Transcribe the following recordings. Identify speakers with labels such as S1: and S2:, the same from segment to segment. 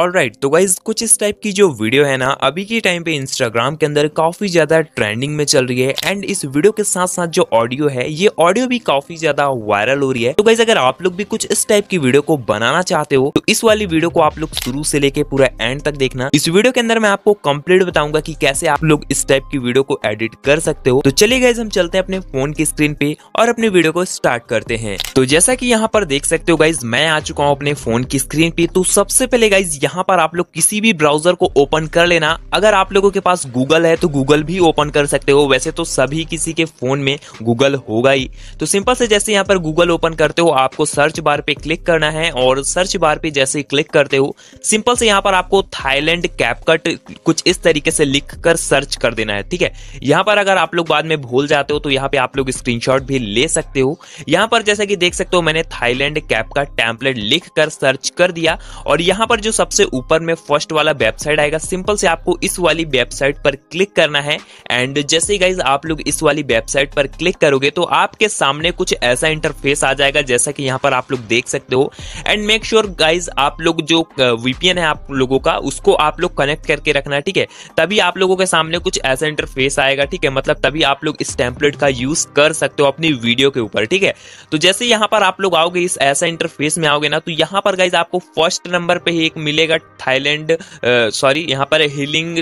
S1: all right तो guys कुछ इस टाइप की जो वीडियो है ना अभी के टाइम पे इंस्टाग्राम के अंदर काफ़ी ज़्यादा ट्रेंडिंग में चल रही है एंड इस वीडियो के साथ साथ जो ऑडियो है ये ऑडियो भी काफ़ी ज़्यादा वायरल हो रही है तो गाइज अगर आप लोग भी कुछ इस टाइप की वीडियो को बनाना चाहते हो तो इस वाली वीडियो को आप लोग शुरू से लेके पूरा एंड तक देखना इस वीडियो के अंदर मैं आपको कम्प्लीट बताऊंगा की कैसे आप लोग इस टाइप की वीडियो को एडिट कर सकते हो तो चलिए गाइज हम चलते हैं अपने फोन की स्क्रीन पे और अपने वीडियो को स्टार्ट करते हैं तो जैसा की यहाँ पर देख सकते हो गाइज मैं आ चुका हूँ अपने फोन की स्क्रीन पे तो सबसे पहले गाइज यहाँ पर आप लोग किसी भी ब्राउजर को ओपन कर लेना अगर आप लोगों के पास गूगल है तो गूगल भी ओपन कर सकते हो वैसे तो सभी किसी के फोन में गूगल होगा ही तो सिंपल से जैसे यहाँ पर गूगल ओपन करते हो आपको सर्च बार पे क्लिक करना है और सर्च बार पे जैसे क्लिक करते हो सिंपल से यहाँ पर आपको थाईलैंड कैपकट कुछ इस तरीके से लिख कर सर्च कर देना है ठीक है यहाँ पर अगर आप लोग बाद में भूल जाते हो तो यहाँ पे आप लोग स्क्रीनशॉट भी ले सकते हो यहाँ पर जैसे कि देख सकते हो मैंने थाईलैंड कैप का टैंपलेट लिख कर सर्च कर दिया और यहाँ पर जो सबसे सबसे ऊपर में फर्स्ट वाला वेबसाइट आएगा सिंपल से आपको इस वाली वेबसाइट पर क्लिक करना है एंड जैसे गाइज आप लोग इस वाली वेबसाइट पर क्लिक करोगे तो आपके सामने कुछ ऐसा इंटरफेस आ जाएगा जैसा कि यहाँ पर आप लोग देख सकते हो एंड मेक श्योर गाइज आप लोग जो वीपीएन है आप लोगों का उसको आप लोग कनेक्ट करके रखना ठीक है तभी आप लोगों के सामने कुछ ऐसा इंटरफेस आएगा ठीक है मतलब तभी आप लोग इस टेम्पलेट का यूज कर सकते हो अपनी वीडियो के ऊपर ठीक है तो जैसे यहाँ पर आप लोग आओगे इस ऐसा इंटरफेस में आओगे ना तो यहाँ पर गाइज आपको फर्स्ट नंबर पे ही एक मिलेगा मिलेगा थाईलैंड सॉरी यहाँ पर हीलिंग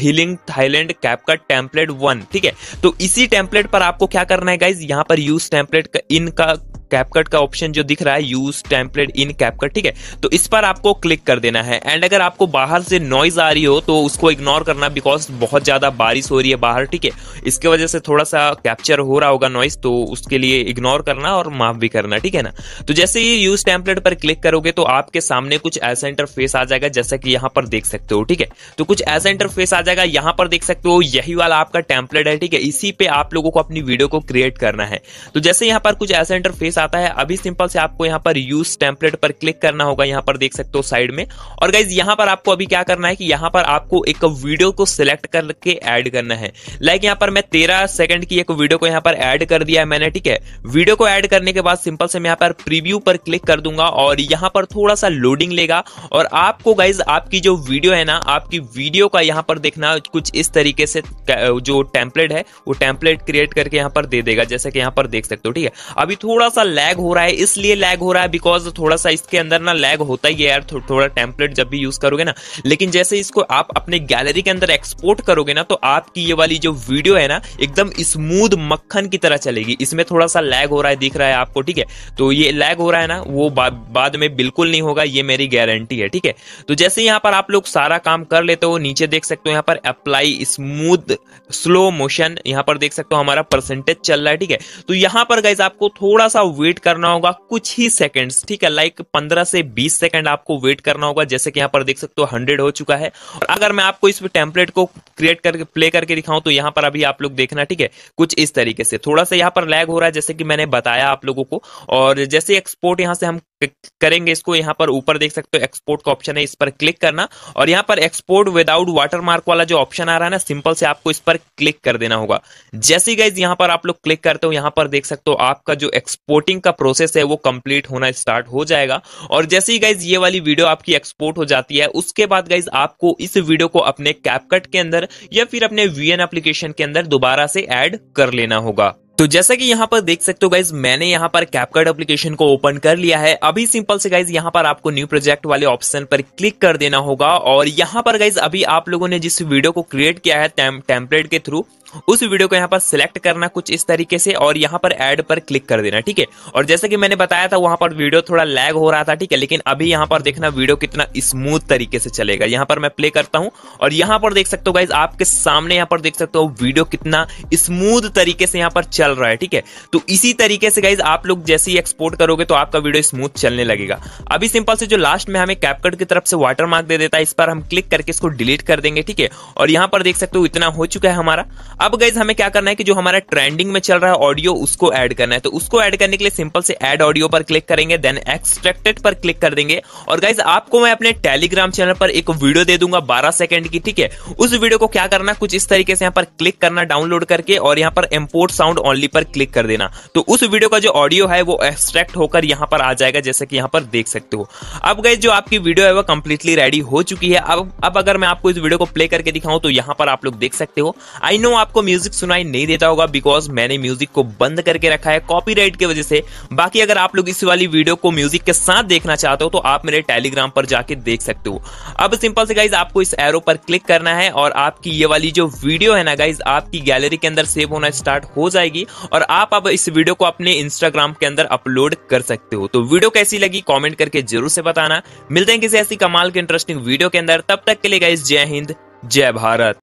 S1: हीलिंग थाईलैंड कैप का टेम्पलेट वन ठीक है तो इसी टेम्पलेट पर आपको क्या करना है गाइज यहाँ पर यूज टेम्पलेट इनका कैपकट का ऑप्शन जो दिख रहा है यूज टेम्पलेट इन कैपकट ठीक है तो इस पर आपको क्लिक कर देना है एंड अगर आपको बाहर से नॉइज आ रही हो तो उसको इग्नोर करना बिकॉज बहुत ज़्यादा बारिश हो रही है बाहर ठीक है इसके वजह से थोड़ा सा कैप्चर हो रहा होगा नॉइज तो उसके लिए इग्नोर करना और माफ भी करना ठीक है ना तो जैसे ही यूज टेम्पलेट पर क्लिक करोगे तो आपके सामने कुछ ऐसा इंटरफेस आ जाएगा जैसा कि यहाँ पर देख सकते हो ठीक है तो कुछ ऐसा इंटरफेस आ जाएगा यहाँ पर देख सकते हो यही वाला आपका टेम्पलेट है ठीक है इसी पे आप लोगों को अपनी वीडियो को क्रिएट करना है तो जैसे यहाँ पर कुछ ऐसा इंटरफेस आता है अभी सिंपल से आपको यहाँ पर यूज टेम्पलेट पर क्लिक करना होगा यहाँ पर देख सकते हो साइड में और गाइज यहाँ पर आपको अभी क्या करना है कि यहाँ पर आपको एक वीडियो को सिलेक्ट करके ऐड करना है लाइक यहाँ पर मैं तेरह सेकंड की एक वीडियो को यहाँ पर ऐड कर दिया है मैंने ठीक है वीडियो को ऐड करने के बाद सिंपल से मैं यहाँ पर प्रीव्यू पर क्लिक कर दूंगा और यहाँ पर थोड़ा सा लोडिंग लेगा और आपको गाइज आपकी जो वीडियो है ना आपकी वीडियो का यहाँ पर देखना कुछ इस तरीके से जो टेम्पलेट है वो टेम्पलेट क्रिएट करके यहाँ पर दे देगा जैसे कि यहाँ पर देख सकते हो ठीक है अभी थोड़ा सा लैग हो रहा है इसलिए लैग हो रहा है बिकॉज थोड़ा सा इसके अंदर ना लैग होता ही है यार थो, थोड़ा टेम्पलेट जब भी यूज करोगे ना लेकिन जैसे इसको आप अपने गैलरी के अंदर एक्सपोर्ट करोगे ना तो आपकी ये वाली जो वीडियो है ना एकदम स्मूद मक्खन की तरह चलेगी इसमें थोड़ा सा लैग हो रहा है दिख रहा है आपको ठीक है तो ये लैग हो रहा है ना वो बा, बाद में बिल्कुल नहीं होगा ये मेरी गारंटी है ठीक है तो जैसे यहाँ पर आप लोग सारा काम कर लेते हो नीचे देख सकते हो यहाँ पर अप्लाई स्मूद स्लो मोशन यहाँ पर देख सकते हो हमारा परसेंटेज चल रहा है ठीक है तो यहाँ पर गाइज आपको थोड़ा सा वेट करना होगा कुछ ही सेकंड्स ठीक है लाइक पंद्रह से बीस सेकंड आपको वेट करना होगा जैसे कि यहाँ पर देख सकते हो हंड्रेड हो चुका है और अगर मैं आपको इस टेम्पलेट को क्रिएट करके प्ले करके दिखाऊं तो यहाँ पर अभी आप लोग देखना ठीक है कुछ इस तरीके से थोड़ा सा यहाँ पर लैग हो रहा है जैसे कि मैंने बताया आप लोगों को और जैसे एक्सपोर्ट यहाँ से हम करेंगे इसको यहाँ पर ऊपर देख सकते हो एक्सपोर्ट का ऑप्शन है इस पर क्लिक करना और यहाँ पर एक्सपोर्ट विदाउट वाटरमार्क वाला जो ऑप्शन आ रहा है ना सिंपल से आपको इस पर क्लिक कर देना होगा जैसे गाइज यहाँ पर आप लोग क्लिक करते हो यहाँ पर देख सकते हो आपका जो एक्सपोर्टिंग का प्रोसेस है वो कंप्लीट होना स्टार्ट हो जाएगा और जैसे ही गाइज ये वाली वीडियो आपकी एक्सपोर्ट हो जाती है उसके बाद गाइज आपको इस वीडियो को अपने कैपकट के अंदर या फिर अपने वी एप्लीकेशन के अंदर दोबारा से एड कर लेना होगा तो जैसा कि यहाँ पर देख सकते हो गाइज मैंने यहाँ पर कैपकट एप्लीकेशन को ओपन कर लिया है अभी सिंपल से गाइज यहाँ पर आपको न्यू प्रोजेक्ट वाले ऑप्शन पर क्लिक कर देना होगा और यहाँ पर गाइज अभी आप लोगों ने जिस वीडियो को क्रिएट किया है टेम्पलेट के थ्रू उस वीडियो को यहाँ पर सिलेक्ट करना कुछ इस तरीके से और यहाँ पर एड पर क्लिक कर देना ठीक है और जैसे कि मैंने बताया था वहां पर वीडियो थोड़ा लैग हो रहा था ठीक है लेकिन अभी यहाँ पर देखना वीडियो कितना स्मूथ तरीके से चलेगा यहाँ पर मैं प्ले करता हूँ और यहाँ पर देख सकते हो गाइज आपके सामने यहाँ पर देख सकते हो वीडियो कितना स्मूथ तरीके से यहाँ पर चल रहा है ठीक है तो इसी तरीके से गाइज आप लोग जैसे ही एक्सपोर्ट करोगे तो आपका वीडियो स्मूथ चलने लगेगा अभी सिंपल से जो लास्ट में हमें कैपकट की तरफ से वाटर मार्क दे देता है इस पर हम क्लिक करके इसको डिलीट कर देंगे ठीक है और यहाँ पर देख सकते हो इतना हो चुका है हमारा अब गाइज हमें क्या करना है कि जो हमारा ट्रेंडिंग में चल रहा है ऑडियो उसको ऐड करना है तो उसको ऐड करने के लिए सिंपल से ऐड ऑडियो पर क्लिक करेंगे देन एक्सट्रेक्टेड पर क्लिक कर देंगे और गाइज आपको मैं अपने टेलीग्राम चैनल पर एक वीडियो दे दूंगा बारह सेकंड की ठीक है उस वीडियो को क्या करना कुछ इस तरीके से यहाँ पर क्लिक करना डाउनलोड करके और यहाँ पर इम्पोर्ट साउंड ओनली पर क्लिक कर देना तो उस वीडियो का जो ऑडियो है वो एक्सट्रैक्ट होकर यहाँ पर आ जाएगा जैसे कि यहाँ पर देख सकते हो अब गाइज जो आपकी वीडियो है वो कंप्लीटली रेडी हो चुकी है अब अब अगर मैं आपको इस वीडियो को प्ले करके दिखाऊं तो यहाँ पर आप लोग देख सकते हो आई नो आप आपको म्यूजिक सुनाई नहीं देता होगा बिकॉज मैंने म्यूजिक को बंद करके रखा है कॉपीराइट की वजह से बाकी अगर आप लोग इस वाली वीडियो को म्यूजिक के साथ देखना चाहते हो तो आप मेरे टेलीग्राम पर जाके देख सकते हो अब सिंपल से गाइज आपको इस एरो पर क्लिक करना है और आपकी ये वाली जो वीडियो है ना गाइज आपकी गैलरी के अंदर सेव होना स्टार्ट हो जाएगी और आप अब इस वीडियो को अपने इंस्टाग्राम के अंदर अपलोड कर सकते हो तो वीडियो कैसी लगी कॉमेंट करके जरूर से बताना मिलते हैं किसी ऐसी कमाल के इंटरेस्टिंग वीडियो के अंदर तब तक के लिए गाइज जय हिंद जय भारत